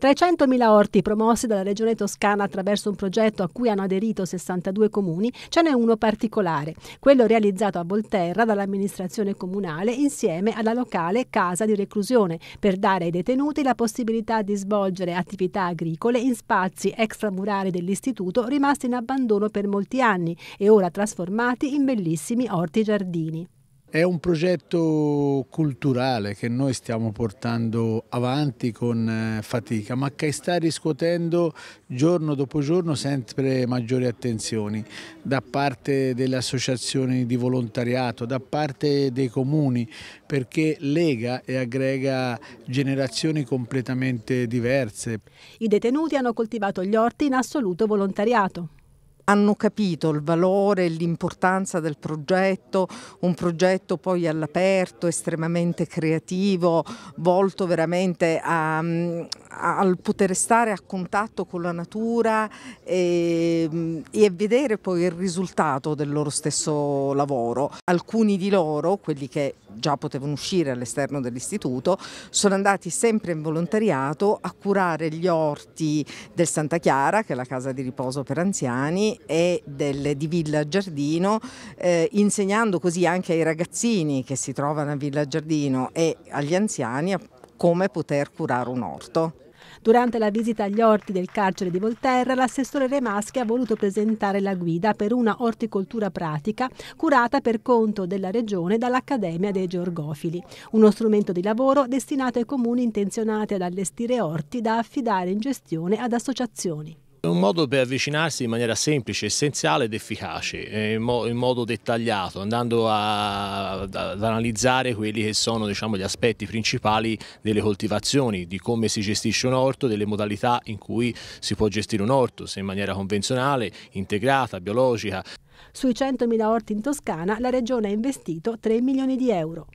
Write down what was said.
300.000 orti promossi dalla Regione Toscana attraverso un progetto a cui hanno aderito 62 comuni, ce n'è uno particolare, quello realizzato a Volterra dall'amministrazione comunale insieme alla locale casa di reclusione per dare ai detenuti la possibilità di svolgere attività agricole in spazi extramurali dell'istituto rimasti in abbandono per molti anni e ora trasformati in bellissimi orti giardini. È un progetto culturale che noi stiamo portando avanti con eh, fatica, ma che sta riscuotendo giorno dopo giorno sempre maggiori attenzioni da parte delle associazioni di volontariato, da parte dei comuni, perché lega e aggrega generazioni completamente diverse. I detenuti hanno coltivato gli orti in assoluto volontariato hanno capito il valore e l'importanza del progetto, un progetto poi all'aperto, estremamente creativo, volto veramente a, mm, al poter stare a contatto con la natura e, ehm, e, vedere poi il risultato del loro stesso lavoro. Alcuni di loro, quelli che già potevano uscire all'esterno dell'istituto, sono andati sempre in volontariato a curare gli orti del Santa Chiara, che è la casa di riposo per anziani, e del, di Villa Giardino, eh, insegnando così anche ai ragazzini che si trovano a Villa Giardino e agli anziani come poter curare un orto. Durante la visita agli orti del carcere di Volterra, l'assessore Remaschi ha voluto presentare la guida per una orticoltura pratica curata per conto della Regione dall'Accademia dei Georgofili, uno strumento di lavoro destinato ai comuni intenzionati ad allestire orti da affidare in gestione ad associazioni. È un modo per avvicinarsi in maniera semplice, essenziale ed efficace, eh, in, mo in modo dettagliato, andando a, ad analizzare quelli che sono diciamo, gli aspetti principali delle coltivazioni, di come si gestisce un orto, delle modalità in cui si può gestire un orto, se in maniera convenzionale, integrata, biologica. Sui 100.000 orti in Toscana la Regione ha investito 3 milioni di euro.